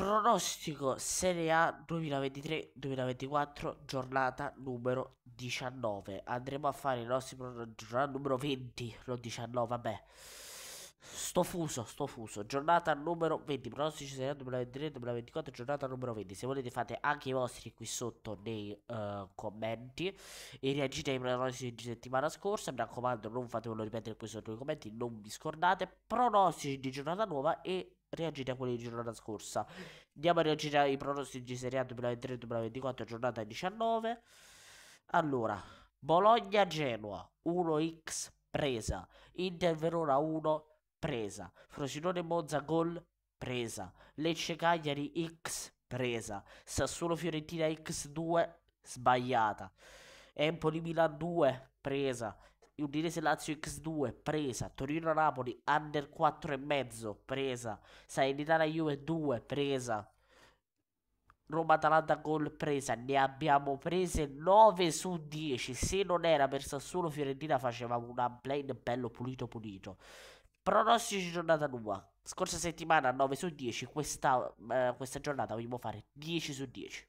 Pronostico Serie A 2023-2024, giornata numero 19. Andremo a fare i nostri pronostici. Giornata numero 20, non 19, vabbè. Sto fuso, sto fuso. Giornata numero 20, pronostici Serie A 2023-2024, giornata numero 20. Se volete fate anche i vostri qui sotto nei uh, commenti e reagite ai pronostici di settimana scorsa. Mi raccomando, non fatevelo ripetere qui sotto nei commenti, non vi scordate. Pronostici di giornata nuova e reagire a quelli di giornata scorsa. Andiamo a reagire ai pronostici Serie A 2023-2024, giornata 19. Allora, Bologna-Genoa 1x presa, Inter-Verona 1 presa, Frosinone-Monza gol presa, Lecce-Cagliari x presa, Sassuolo-Fiorentina x2 sbagliata, Empoli-Milan 2 presa, Udinese Lazio X2 presa, Torino Napoli under 4,5 presa, Salernitana Juve 2 presa, Roma Atalanta gol presa, ne abbiamo prese 9 su 10, se non era per Sassuolo Fiorentina facevamo un unplane bello pulito pulito. Pronostici giornata nuova, scorsa settimana 9 su 10, questa, eh, questa giornata vogliamo fare 10 su 10.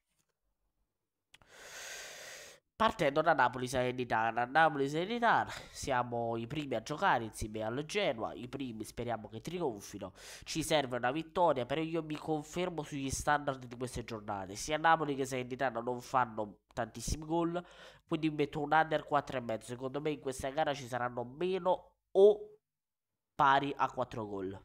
Partendo da Napoli Salernitana, Napoli Salernitana siamo i primi a giocare insieme al Genoa, i primi speriamo che trionfino, ci serve una vittoria, però io mi confermo sugli standard di queste giornate, sia Napoli che Salernitana non fanno tantissimi gol, quindi metto un under 4,5, secondo me in questa gara ci saranno meno o pari a 4 gol.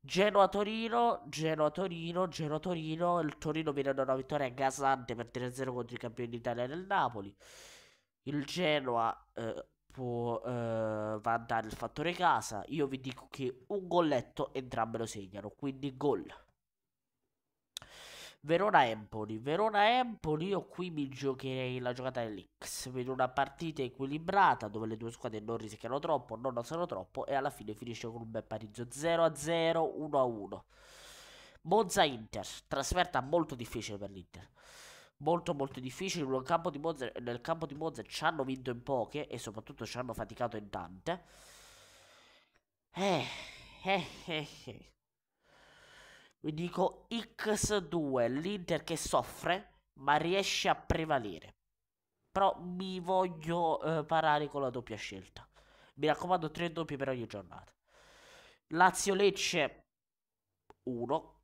Genoa-Torino, Genoa-Torino, Genoa-Torino, il Torino viene da una vittoria gasante per 3-0 contro i campioni d'Italia del Napoli. Il Genoa eh, può eh, andare il fattore casa, io vi dico che un golletto entrambe lo segnano, quindi gol. Verona-Empoli. Verona-Empoli, io qui mi giocherei la giocata dell'X. Vedo una partita equilibrata dove le due squadre non rischiano troppo, non osano troppo e alla fine finisce con un bel parizzo 0-0, 1-1. Monza-Inter, trasferta molto difficile per l'Inter. Molto molto difficile, nel campo di Monza, nel campo di Monza ci hanno vinto in poche e soprattutto ci hanno faticato in tante. Eh, eh, eh, eh vi dico X2, l'Inter che soffre ma riesce a prevalere. Però mi voglio eh, parare con la doppia scelta. Mi raccomando, tre doppi per ogni giornata. Lazio Lecce 1.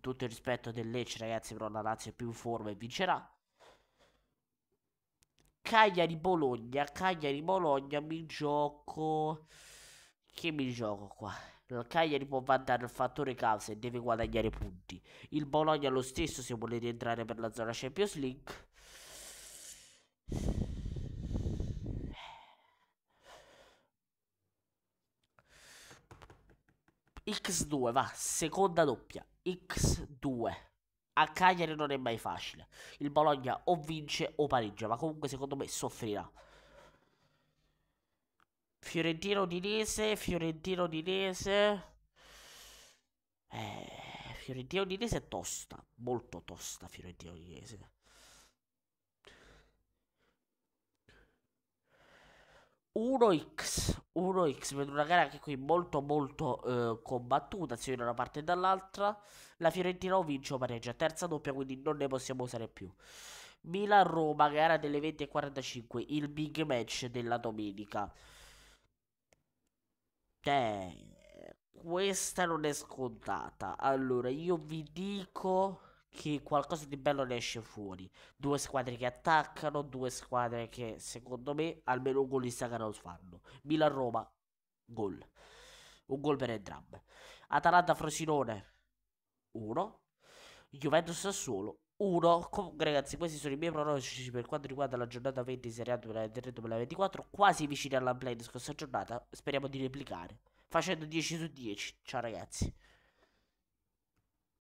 Tutto il rispetto del Lecce, ragazzi, però la Lazio è più in forma e vincerà. Cagliari Bologna, Cagliari Bologna mi gioco che mi gioco qua? Il Cagliari può vantare il fattore causa e deve guadagnare punti. Il Bologna lo stesso se vuole rientrare per la zona Champions League. X2 va, seconda doppia. X2. A Cagliari non è mai facile. Il Bologna o vince o pareggia, ma comunque secondo me soffrirà. Fiorentino Udinese, Fiorentino Udinese. Eh, Fiorentino Udinese è tosta, molto tosta Fiorentino Udinese. Uno x 1x vedo una gara anche qui molto molto eh, combattuta sia da una parte e dall'altra la Fiorentina o vince o pareggia terza doppia quindi non ne possiamo usare più Milan-Roma gara delle 20.45 il big match della domenica questa non è scontata. Allora, io vi dico che qualcosa di bello ne esce fuori. Due squadre che attaccano, due squadre che secondo me almeno un golista che non fanno. Milan-Roma, gol. Un gol per entrambe. Atalanta-Frosinone, 1. Juventus-Sassuolo, 1. Comunque, ragazzi, questi sono i miei pronostici per quanto riguarda la giornata 20 Serie A 2023-2024. Quasi vicini alla play di scorsa giornata. Speriamo di replicare. Facendo 10 su 10. Ciao, ragazzi.